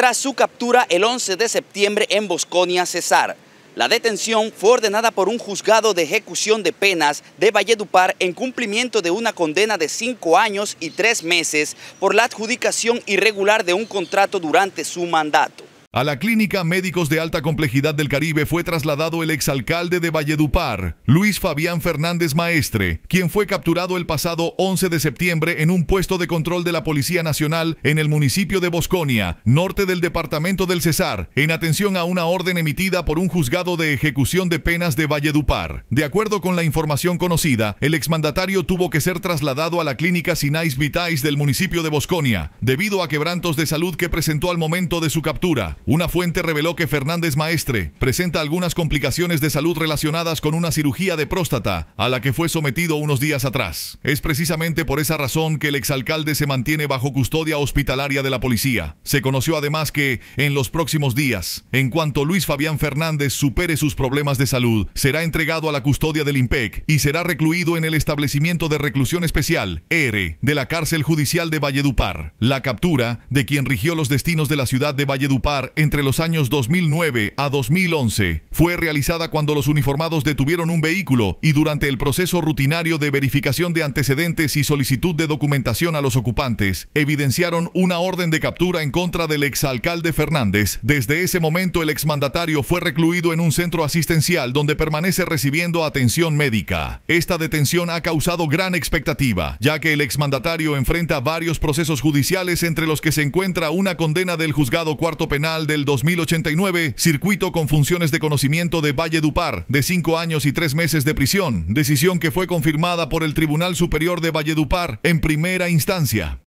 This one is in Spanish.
tras su captura el 11 de septiembre en Bosconia, Cesar. La detención fue ordenada por un juzgado de ejecución de penas de Valledupar en cumplimiento de una condena de cinco años y tres meses por la adjudicación irregular de un contrato durante su mandato. A la Clínica Médicos de Alta Complejidad del Caribe fue trasladado el exalcalde de Valledupar, Luis Fabián Fernández Maestre, quien fue capturado el pasado 11 de septiembre en un puesto de control de la Policía Nacional en el municipio de Bosconia, norte del departamento del Cesar, en atención a una orden emitida por un juzgado de ejecución de penas de Valledupar. De acuerdo con la información conocida, el exmandatario tuvo que ser trasladado a la Clínica Sinais Vitais del municipio de Bosconia, debido a quebrantos de salud que presentó al momento de su captura. Una fuente reveló que Fernández Maestre presenta algunas complicaciones de salud relacionadas con una cirugía de próstata a la que fue sometido unos días atrás. Es precisamente por esa razón que el exalcalde se mantiene bajo custodia hospitalaria de la policía. Se conoció además que, en los próximos días, en cuanto Luis Fabián Fernández supere sus problemas de salud, será entregado a la custodia del IMPEC y será recluido en el establecimiento de reclusión especial, ERE, de la cárcel judicial de Valledupar. La captura de quien rigió los destinos de la ciudad de Valledupar entre los años 2009 a 2011 fue realizada cuando los uniformados detuvieron un vehículo y durante el proceso rutinario de verificación de antecedentes y solicitud de documentación a los ocupantes, evidenciaron una orden de captura en contra del exalcalde Fernández. Desde ese momento el exmandatario fue recluido en un centro asistencial donde permanece recibiendo atención médica. Esta detención ha causado gran expectativa, ya que el exmandatario enfrenta varios procesos judiciales entre los que se encuentra una condena del juzgado cuarto penal del 2089, circuito con funciones de conocimiento de Valledupar, de cinco años y tres meses de prisión, decisión que fue confirmada por el Tribunal Superior de Valledupar en primera instancia.